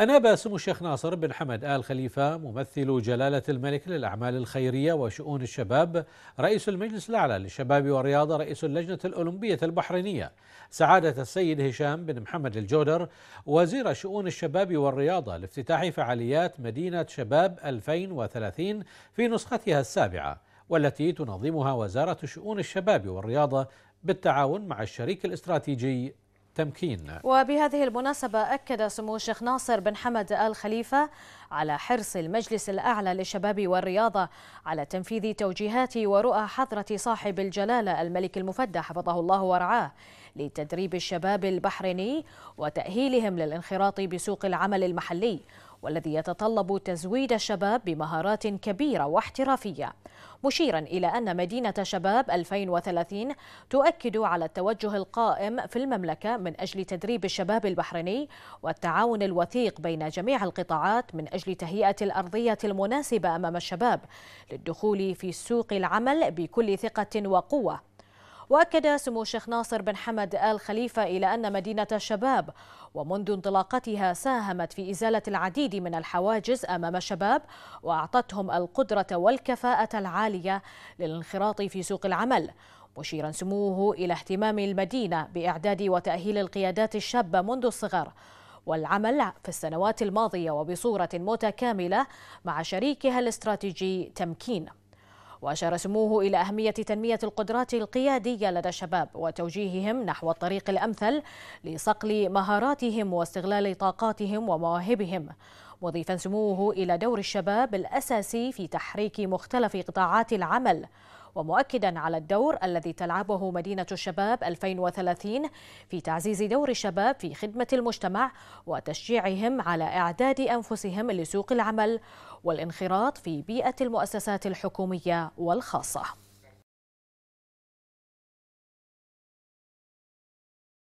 أناب سمو الشيخ ناصر بن حمد آل خليفة ممثل جلالة الملك للأعمال الخيرية وشؤون الشباب رئيس المجلس الأعلى للشباب والرياضة رئيس اللجنة الأولمبية البحرينية سعادة السيد هشام بن محمد الجودر وزير شؤون الشباب والرياضة لافتتاح فعاليات مدينة شباب 2030 في نسختها السابعة والتي تنظمها وزارة شؤون الشباب والرياضة بالتعاون مع الشريك الاستراتيجي التمكين وبهذه المناسبة أكد سمو الشيخ ناصر بن حمد آل خليفة على حرص المجلس الأعلى للشباب والرياضة على تنفيذ توجيهات ورؤى حضرة صاحب الجلالة الملك المفدى حفظه الله ورعاه لتدريب الشباب البحريني وتأهيلهم للانخراط بسوق العمل المحلي والذي يتطلب تزويد الشباب بمهارات كبيرة واحترافية مشيرا إلى أن مدينة شباب 2030 تؤكد على التوجه القائم في المملكة من أجل تدريب الشباب البحريني والتعاون الوثيق بين جميع القطاعات من أجل تهيئة الأرضية المناسبة أمام الشباب للدخول في سوق العمل بكل ثقة وقوة واكد سمو الشيخ ناصر بن حمد ال خليفه الى ان مدينه الشباب ومنذ انطلاقتها ساهمت في ازاله العديد من الحواجز امام الشباب واعطتهم القدره والكفاءه العاليه للانخراط في سوق العمل مشيرا سموه الى اهتمام المدينه باعداد وتاهيل القيادات الشابه منذ الصغر والعمل في السنوات الماضيه وبصوره متكامله مع شريكها الاستراتيجي تمكين وأشار سموه إلى أهمية تنمية القدرات القيادية لدى الشباب وتوجيههم نحو الطريق الأمثل لصقل مهاراتهم واستغلال طاقاتهم ومواهبهم مضيفا سموه إلى دور الشباب الأساسي في تحريك مختلف قطاعات العمل ومؤكدا على الدور الذي تلعبه مدينة الشباب 2030 في تعزيز دور الشباب في خدمة المجتمع وتشجيعهم على إعداد أنفسهم لسوق العمل والانخراط في بيئة المؤسسات الحكومية والخاصة